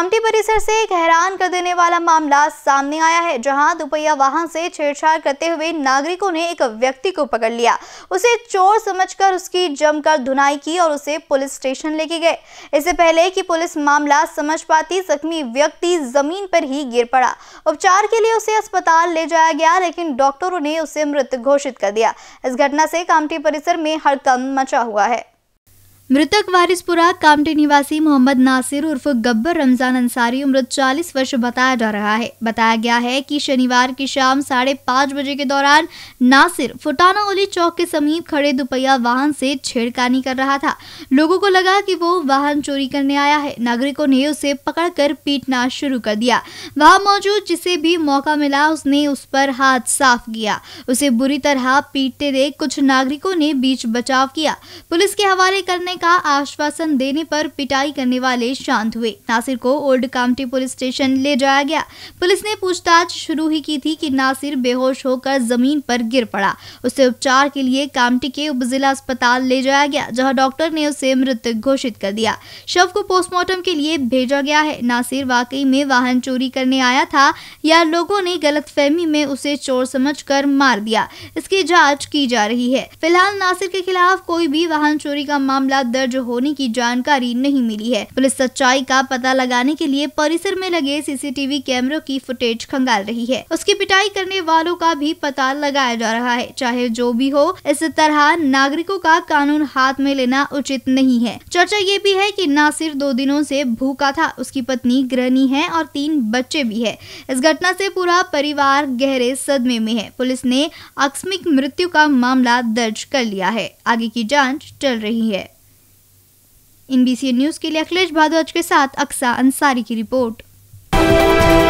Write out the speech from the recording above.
कामटी परिसर से एक हैरान कर देने वाला मामला सामने आया है जहां दुपहिया वाहन से छेड़छाड़ करते हुए नागरिकों ने एक व्यक्ति को पकड़ लिया उसे चोर समझकर उसकी जमकर धुनाई की और उसे पुलिस स्टेशन लेके गए इससे पहले कि पुलिस मामला समझ पाती जख्मी व्यक्ति जमीन पर ही गिर पड़ा उपचार के लिए उसे अस्पताल ले जाया गया लेकिन डॉक्टरों ने उसे मृत घोषित कर दिया इस घटना से कामटी परिसर में हड़कम मचा हुआ है मृतक वारिसपुरा कामटे निवासी मोहम्मद नासिर उर्फ गब्बर रमजान अंसारी उम्र 40 वर्ष बताया जा रहा है बताया गया है कि शनिवार की शाम साढ़े पाँच बजे के दौरान नासिर फुटाना ओली चौक के समीप खड़े दुपहिया वाहन से छेड़खानी कर रहा था लोगों को लगा कि वो वाहन चोरी करने आया है नागरिकों ने उसे पकड़ कर पीटना शुरू कर दिया वहां मौजूद जिसे भी मौका मिला उसने उस पर हाथ साफ किया उसे बुरी तरह पीटते देख कुछ नागरिकों ने बीच बचाव किया पुलिस के हवाले करने का आश्वासन देने पर पिटाई करने वाले शांत हुए नासिर को ओल्ड कामटी पुलिस स्टेशन ले जाया गया पुलिस ने पूछताछ शुरू ही की थी कि नासिर बेहोश होकर जमीन पर गिर पड़ा उसे उपचार के लिए कामटी के उप जिला अस्पताल ले जाया गया जहां डॉक्टर ने उसे मृत घोषित कर दिया शव को पोस्टमार्टम के लिए भेजा गया है नासिर वाकई में वाहन चोरी करने आया था या लोगों ने गलत में उसे चोर समझ मार दिया इसकी जाँच की जा रही है फिलहाल नासिर के खिलाफ कोई भी वाहन चोरी का मामला दर्ज होने की जानकारी नहीं मिली है पुलिस सच्चाई का पता लगाने के लिए परिसर में लगे सीसीटीवी कैमरों की फुटेज खंगाल रही है उसकी पिटाई करने वालों का भी पता लगाया जा रहा है चाहे जो भी हो इस तरह नागरिकों का कानून हाथ में लेना उचित नहीं है चर्चा ये भी है कि नासिर दो दिनों से भूखा था उसकी पत्नी गृहणी है और तीन बच्चे भी है इस घटना से पूरा परिवार गहरे सदमे में है पुलिस ने आकस्मिक मृत्यु का मामला दर्ज कर लिया है आगे की जांच चल रही है इन न्यूज़ के लिए अखिलेश भारद्वाज के साथ अक्सा अंसारी की रिपोर्ट